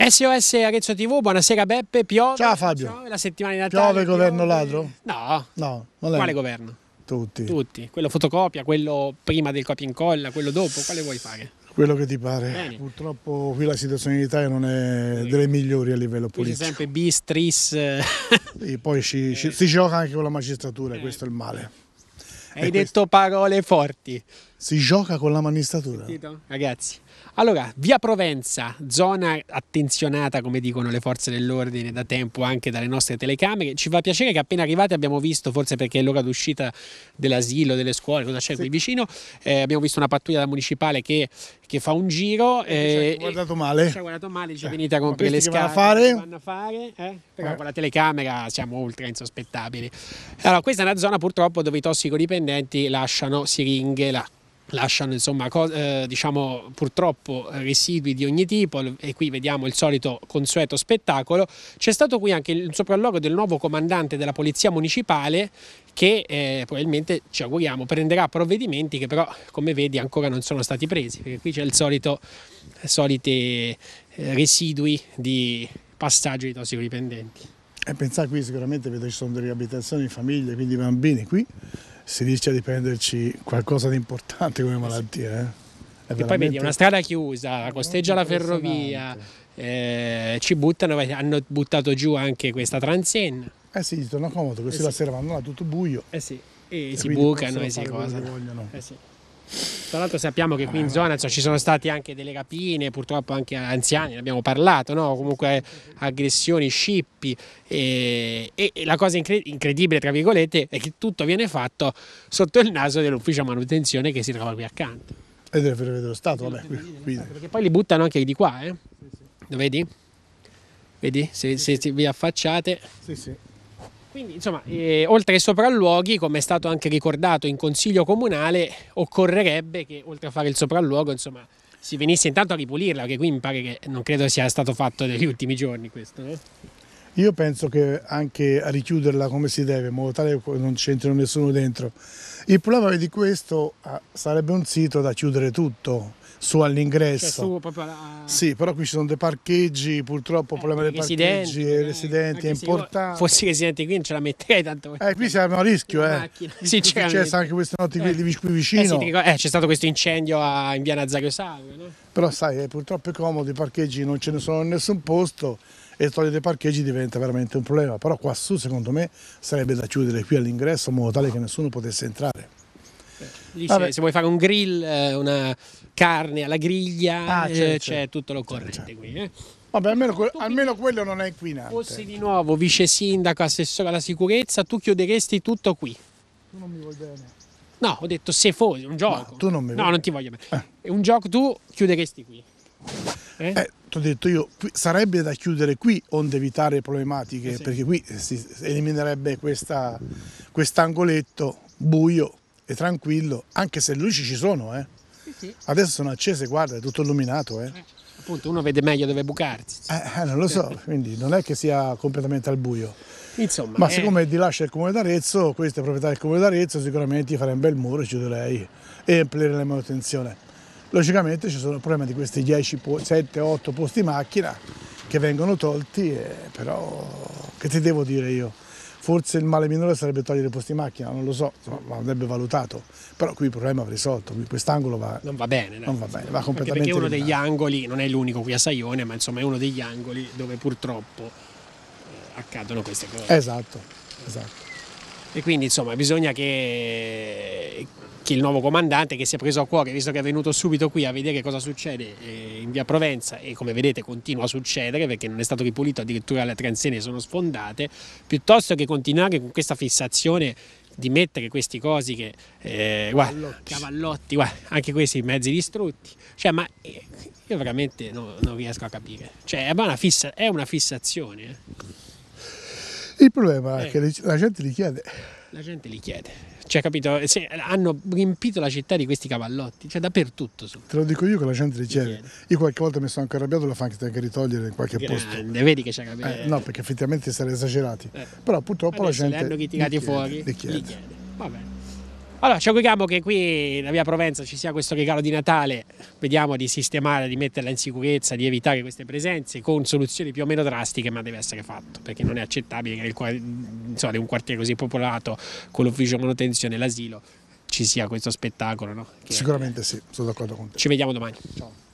SOS Arezzo TV, buonasera Beppe, piove. Ciao Fabio. Piove la settimana di Natale. Piove governo piove. ladro? No. No. Quale governo? Tutti. Tutti. Quello fotocopia, quello prima del copia e incolla, quello dopo, quale vuoi fare? Quello che ti pare. Bene. Purtroppo qui la situazione in Italia non è delle migliori a livello politico. C'è sempre bis, tris. e poi ci, eh. ci, si gioca anche con la magistratura, eh. questo è il male. Hai e detto questo. parole forti. Si gioca con la magistratura. Sentito? Ragazzi, allora, via Provenza, zona attenzionata, come dicono le forze dell'ordine da tempo anche dalle nostre telecamere. Ci fa piacere che appena arrivate abbiamo visto, forse perché è l'ora d'uscita dell'asilo, delle scuole, cosa c'è sì. qui vicino, eh, abbiamo visto una pattuglia da municipale che, che fa un giro. Eh, ci ha eh, guardato male. Ci ha guardato male, dice cioè, eh, venite a comprare le scale. Vanno a fare? Vanno a fare eh? Però eh. con la telecamera siamo ultra insospettabili. Allora, questa è una zona purtroppo dove i tossicodipendenti lasciano siringhe, là lasciano insomma, eh, diciamo, purtroppo eh, residui di ogni tipo e qui vediamo il solito consueto spettacolo. C'è stato qui anche il sopralluogo del nuovo comandante della Polizia Municipale che eh, probabilmente ci auguriamo prenderà provvedimenti che però come vedi ancora non sono stati presi perché qui c'è il solito eh, solite eh, residui di passaggio di tossicodipendenti. E pensate qui sicuramente ci sono delle abitazioni di famiglie, quindi bambini qui si rischia di prenderci qualcosa di importante come malattia. Eh? Veramente... E poi vedi, una strada chiusa, costeggia la ferrovia, eh, ci buttano, hanno buttato giù anche questa transenna. Eh sì, gli torna comodo, così eh sì. la sera vanno là tutto buio. Eh sì, e, e si bucano e si cosa. Eh sì. Tra l'altro sappiamo che qui in zona insomma, ci sono state anche delle rapine, purtroppo anche anziani, ne abbiamo parlato, no? comunque aggressioni, scippi e, e, la cosa incredibile tra virgolette è che tutto viene fatto sotto il naso dell'ufficio manutenzione che si trova qui accanto. E deve vedere lo Stato, vabbè. Qui, qui. Perché poi li buttano anche di qua, eh? Lo vedi? Vedi? Se, se vi affacciate... Sì, sì. Quindi, insomma, eh, oltre ai sopralluoghi, come è stato anche ricordato in Consiglio Comunale, occorrerebbe che, oltre a fare il sopralluogo, insomma, si venisse intanto a ripulirla, che qui mi pare che non credo sia stato fatto negli ultimi giorni questo. No? Eh? Io penso che anche a richiuderla come si deve, in modo tale che non c'entri nessuno dentro. Il problema di questo ah, sarebbe un sito da chiudere tutto, su all'ingresso. Cioè, proprio... Sì, però qui ci sono dei parcheggi, purtroppo il eh, problema dei parcheggi e eh, residenti è importante. Fossi residente qui non ce la metterei tanto. Eh, qui siamo a rischio, eh. Sì, c'è anche queste notti eh. qui eh, vicino. Sì, eh, c'è stato questo incendio a, in via Nazario Salve, no? Però sai, è purtroppo è comodo, i parcheggi non ce ne sono in nessun posto e togliere dei parcheggi diventa veramente un problema. Però qua su, secondo me, sarebbe da chiudere qui all'ingresso in modo tale che nessuno potesse entrare. Lì se, se, vuoi fare un grill, una, carne alla griglia, ah, eh, certo, c'è, eh, certo. c'è tutto l'occorrente certo, qui. Eh. Vabbè, almeno, que almeno, quello non è inquinante. Fossi di nuovo vice sindaco, assessore alla sicurezza, tu chiuderesti tutto qui. Tu non mi vuoi bene. No, ho detto se fosse un gioco. No, tu non mi vuoi. No, non ti voglio bene. Eh. Un gioco tu chiuderesti qui. Eh? eh ti ho detto io, sarebbe da chiudere qui onde evitare problematiche, eh, sì. perché qui si eliminerebbe questo quest buio e tranquillo, anche se luci ci sono, eh. Sì. Adesso sono accese, guarda, è tutto illuminato. Eh. appunto, uno vede meglio dove bucarsi. Eh, eh non lo so, quindi non è che sia completamente al buio. Insomma, Ma eh. siccome di là c'è il comune d'Arezzo, questa è proprietà del comune d'Arezzo, sicuramente farei un bel muro, chiuderei e amplierei la manutenzione. Logicamente ci sono il problema di questi 10, 7, 8 posti macchina che vengono tolti, eh, però che ti devo dire io? forse il male minore sarebbe togliere i posti in macchina, non lo so, insomma, andrebbe valutato, però qui il problema va risolto, quest'angolo va... Non va bene, non va bene, va completamente... Anche perché è uno degli angoli, non è l'unico qui a Saione, ma insomma è uno degli angoli dove purtroppo eh, accadono queste cose. Esatto, esatto. E quindi insomma bisogna che, che il nuovo comandante che si è preso a cuore, visto che è venuto subito qui a vedere cosa succede eh, in via Provenza e come vedete continua a succedere perché non è stato ripulito, addirittura le transene sono sfondate, piuttosto che continuare con questa fissazione di mettere questi cosi che eh, cavallotti, guarda, cavallotti guarda, anche questi mezzi distrutti cioè ma eh, io veramente no, non riesco a capire cioè è una, fissa, è una fissazione eh. Il problema eh. è che la gente li chiede. La gente li chiede. Cioè, capito? Eh, Se hanno riempito la città di questi cavallotti, cioè dappertutto. Su. Te lo dico io che la gente li chiede. chiede. Io qualche volta mi sono anche arrabbiato, la fa anche ritogliere in qualche Grande. posto. Vedi che c'è capito. Eh, no, perché effettivamente sarei esagerati. Eh. Però purtroppo Adesso la gente. Li hanno criticati fuori. Li chiede. Li chiede. Va bene. Allora, ci auguriamo che qui nella via Provenza ci sia questo regalo di Natale, vediamo di sistemare, di metterla in sicurezza, di evitare queste presenze con soluzioni più o meno drastiche, ma deve essere fatto, perché non è accettabile che nel, insomma, in un quartiere così popolato, con l'ufficio manutenzione e l'asilo, ci sia questo spettacolo. No? Sicuramente sì, sono d'accordo con te. Ci vediamo domani. Ciao.